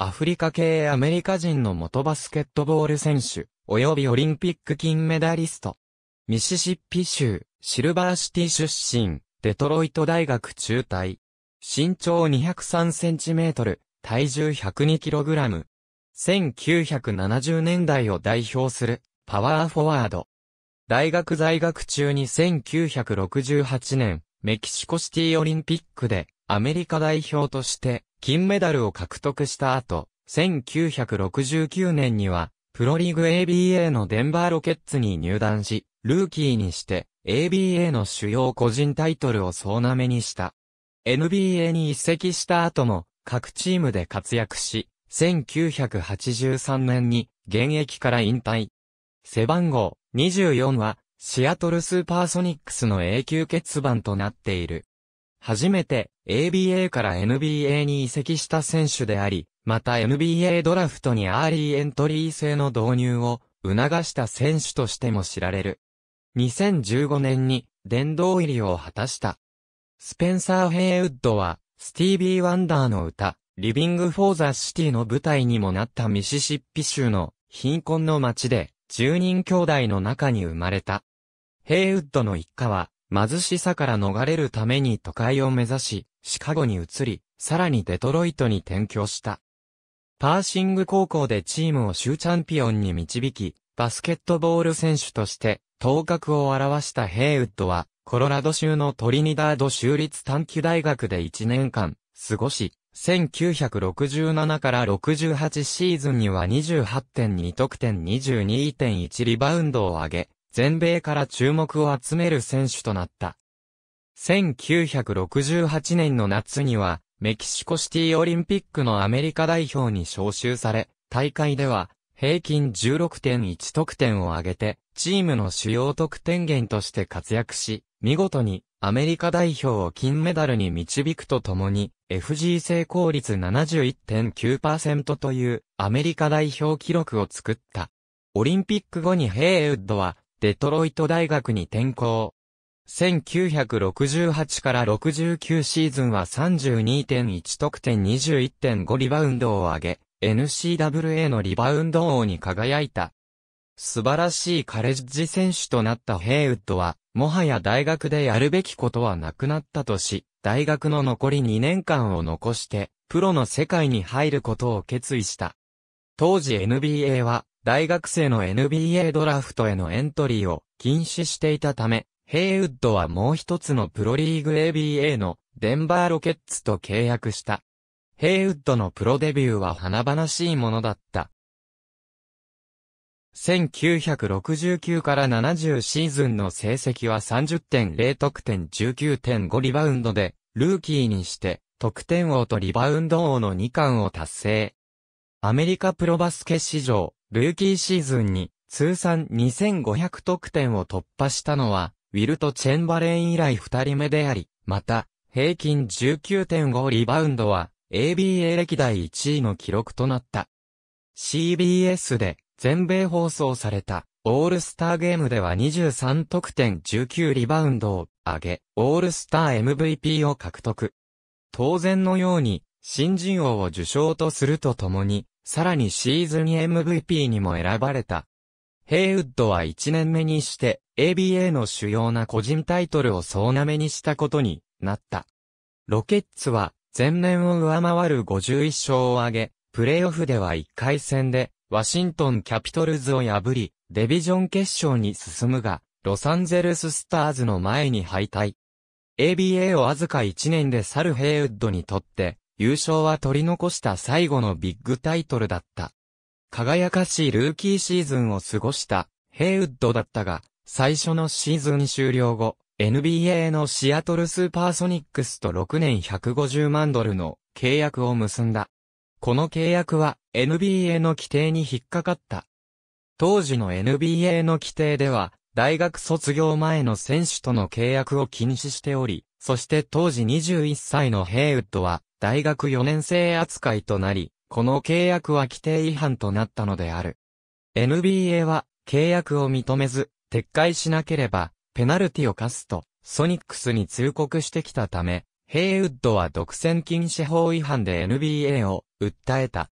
アフリカ系アメリカ人の元バスケットボール選手、及びオリンピック金メダリスト。ミシシッピ州、シルバーシティ出身、デトロイト大学中退。身長203センチメートル、体重102キログラム。1970年代を代表する、パワーフォワード。大学在学中に1968年、メキシコシティオリンピックで、アメリカ代表として金メダルを獲得した後、1969年には、プロリーグ ABA のデンバーロケッツに入団し、ルーキーにして ABA の主要個人タイトルを総なめにした。NBA に移籍した後も各チームで活躍し、1983年に現役から引退。背番号24はシアトルスーパーソニックスの永久欠番となっている。初めて ABA から NBA に移籍した選手であり、また NBA ドラフトにアーリーエントリー制の導入を促した選手としても知られる。2015年に殿堂入りを果たした。スペンサー・ヘイウッドは、スティービー・ワンダーの歌、リビング・フォー・ザ・シティの舞台にもなったミシシッピ州の貧困の街で、10人兄弟の中に生まれた。ヘイウッドの一家は、貧しさから逃れるために都会を目指し、シカゴに移り、さらにデトロイトに転居した。パーシング高校でチームを州チャンピオンに導き、バスケットボール選手として頭角を現したヘイウッドは、コロラド州のトリニダード州立短期大学で1年間過ごし、1967から68シーズンには28.2得点22.1リバウンドを上げ、全米から注目を集める選手となった。1968年の夏には、メキシコシティオリンピックのアメリカ代表に招集され、大会では平均16.1得点を挙げて、チームの主要得点源として活躍し、見事にアメリカ代表を金メダルに導くとともに、FG 成功率71.9%というアメリカ代表記録を作った。オリンピック後にヘイウッドはデトロイト大学に転校。1968から69シーズンは32.1得点21.5リバウンドを上げ、n c w a のリバウンド王に輝いた。素晴らしいカレッジ選手となったヘイウッドは、もはや大学でやるべきことはなくなったとし、大学の残り2年間を残して、プロの世界に入ることを決意した。当時 NBA は、大学生の NBA ドラフトへのエントリーを禁止していたため、ヘイウッドはもう一つのプロリーグ ABA のデンバーロケッツと契約した。ヘイウッドのプロデビューは華々しいものだった。1969から70シーズンの成績は30.0得点19.5リバウンドで、ルーキーにして、得点王とリバウンド王の2冠を達成。アメリカプロバスケ史上、ルーキーシーズンに通算2500得点を突破したのは、ウィルト・チェンバレン以来2人目であり、また、平均19.5リバウンドは、ABA 歴代1位の記録となった。CBS で全米放送されたオールスターゲームでは23得点19リバウンドを上げ、オールスター MVP を獲得。当然のように新人王を受賞とするとともに、さらにシーズン MVP にも選ばれた。ヘイウッドは1年目にして ABA の主要な個人タイトルを総なめにしたことになった。ロケッツは前年を上回る51勝を挙げ、プレイオフでは1回戦でワシントンキャピトルズを破り、デビジョン決勝に進むが、ロサンゼルススターズの前に敗退。ABA をわずか1年で去るヘイウッドにとって、優勝は取り残した最後のビッグタイトルだった。輝かしいルーキーシーズンを過ごしたヘイウッドだったが、最初のシーズン終了後、NBA のシアトルスーパーソニックスと6年150万ドルの契約を結んだ。この契約は NBA の規定に引っかかった。当時の NBA の規定では、大学卒業前の選手との契約を禁止しており、そして当時21歳のヘイウッドは、大学4年生扱いとなり、この契約は規定違反となったのである。NBA は、契約を認めず、撤回しなければ、ペナルティを課すと、ソニックスに通告してきたため、ヘイウッドは独占禁止法違反で NBA を訴えた。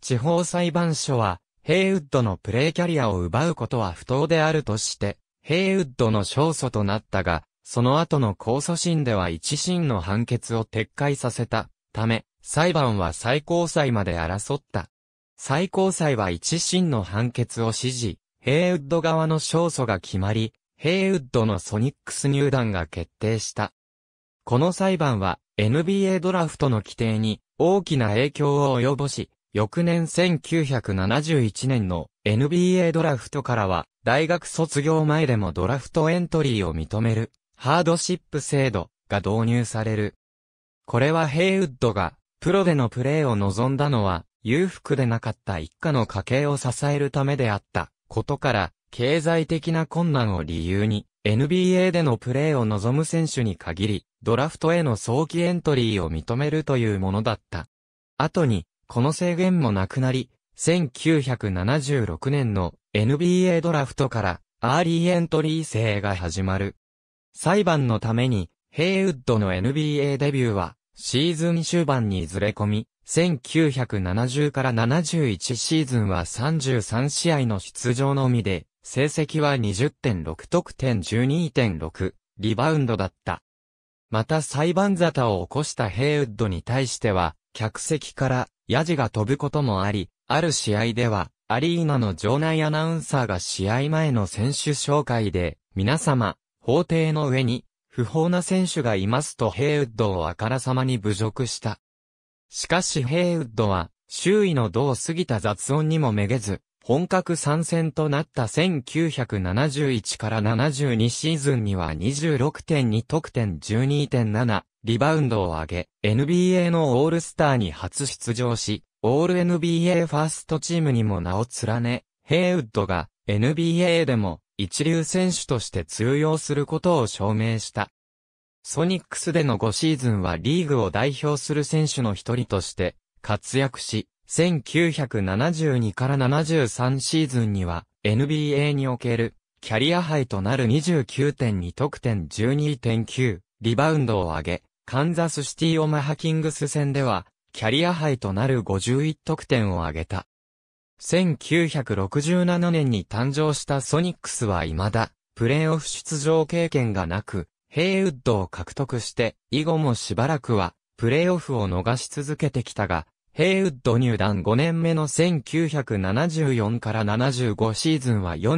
地方裁判所は、ヘイウッドのプレーキャリアを奪うことは不当であるとして、ヘイウッドの勝訴となったが、その後の控訴審では一審の判決を撤回させたため、裁判は最高裁まで争った。最高裁は一審の判決を支持、ヘイウッド側の勝訴が決まり、ヘイウッドのソニックス入団が決定した。この裁判は NBA ドラフトの規定に大きな影響を及ぼし、翌年1971年の NBA ドラフトからは大学卒業前でもドラフトエントリーを認めるハードシップ制度が導入される。これはヘイウッドがプロでのプレーを望んだのは裕福でなかった一家の家計を支えるためであったことから経済的な困難を理由に NBA でのプレーを望む選手に限りドラフトへの早期エントリーを認めるというものだった。後にこの制限もなくなり1976年の NBA ドラフトからアーリーエントリー制が始まる。裁判のために、ヘイウッドの NBA デビューは、シーズン終盤にずれ込み、1970から71シーズンは33試合の出場のみで、成績は20.6得点12.6リバウンドだった。また裁判沙汰を起こしたヘイウッドに対しては、客席からヤジが飛ぶこともあり、ある試合では、アリーナの場内アナウンサーが試合前の選手紹介で、皆様、法廷の上に、不法な選手がいますとヘイウッドをあからさまに侮辱した。しかしヘイウッドは、周囲の度を過ぎた雑音にもめげず、本格参戦となった1971から72シーズンには26.2得点12.7リバウンドを上げ、NBA のオールスターに初出場し、オール NBA ファーストチームにも名を連ね、ヘイウッドが NBA でも一流選手として通用することを証明した。ソニックスでの5シーズンはリーグを代表する選手の一人として活躍し、1972から73シーズンには NBA におけるキャリアハイとなる29.2得点12.9リバウンドを上げ、カンザスシティオマハキングス戦ではキャリアハイとなる51得点を上げた。1967年に誕生したソニックスは未だ、プレーオフ出場経験がなく、ヘイウッドを獲得して、以後もしばらくは、プレーオフを逃し続けてきたが、ヘイウッド入団5年目の1974から75シーズンは43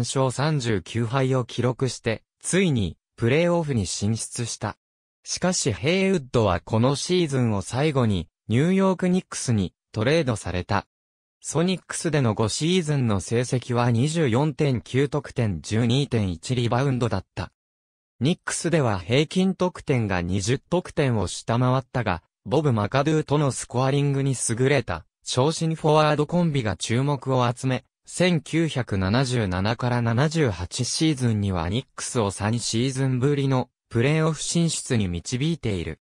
勝39敗を記録して、ついに、プレーオフに進出した。しかしヘイウッドはこのシーズンを最後に、ニューヨークニックスにトレードされた。ソニックスでの5シーズンの成績は24.9得点12.1リバウンドだった。ニックスでは平均得点が20得点を下回ったが、ボブ・マカドゥとのスコアリングに優れた、昇進フォワードコンビが注目を集め、1977から78シーズンにはニックスを3シーズンぶりのプレーオフ進出に導いている。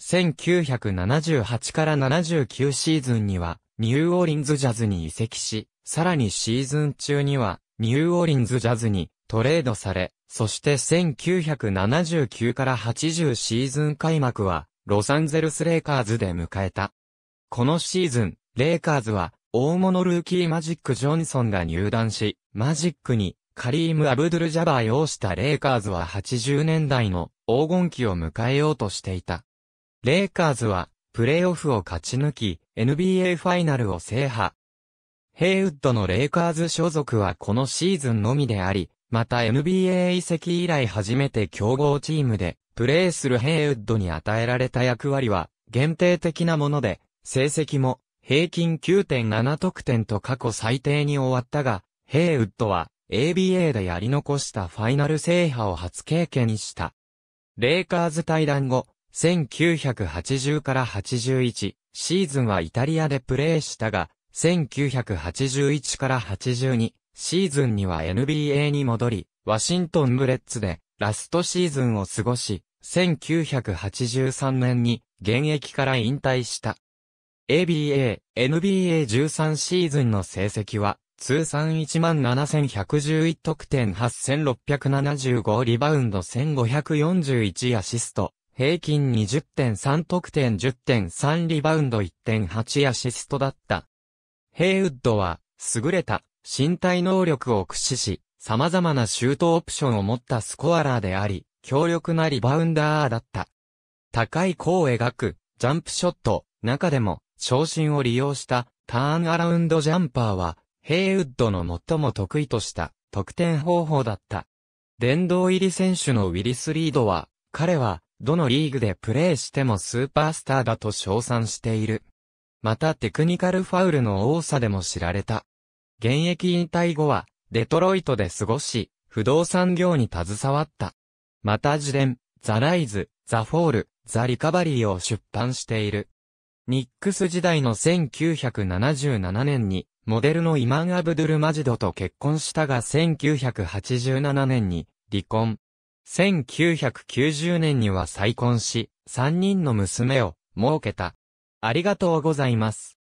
1978から79シーズンにはニューオーリンズジャズに移籍し、さらにシーズン中には、ニューオーリンズジャズにトレードされ、そして1979から80シーズン開幕は、ロサンゼルスレイカーズで迎えた。このシーズン、レイカーズは、大物ルーキーマジック・ジョンソンが入団し、マジックに、カリーム・アブドゥル・ジャバーをしたレイカーズは80年代の黄金期を迎えようとしていた。レイカーズはプレーオフを勝ち抜き、NBA ファイナルを制覇。ヘイウッドのレイカーズ所属はこのシーズンのみであり、また NBA 移籍以来初めて強豪チームでプレーするヘイウッドに与えられた役割は限定的なもので、成績も平均9.7得点と過去最低に終わったが、ヘイウッドは ABA でやり残したファイナル制覇を初経験した。レイカーズ対談後、1980から81シーズンはイタリアでプレーしたが、1981から82シーズンには NBA に戻り、ワシントンブレッツでラストシーズンを過ごし、1983年に現役から引退した。ABA、NBA13 シーズンの成績は、通算17,111得点8675リバウンド1541アシスト、平均20.3得点10.3リバウンド1.8アシストだった。ヘイウッドは、優れた身体能力を駆使し、様々なシュートオプションを持ったスコアラーであり、強力なリバウンダーだった。高い弧を描く、ジャンプショット、中でも、昇進を利用した、ターンアラウンドジャンパーは、ヘイウッドの最も得意とした、得点方法だった。殿堂入り選手のウィリス・リードは、彼は、どのリーグでプレーしてもスーパースターだと称賛している。またテクニカルファウルの多さでも知られた。現役引退後は、デトロイトで過ごし、不動産業に携わった。また自伝、ザ・ライズ、ザ・フォール、ザ・リカバリーを出版している。ニックス時代の1977年に、モデルのイマン・アブドゥル・マジドと結婚したが1987年に離婚。1990年には再婚し、3人の娘を設けた。ありがとうございます。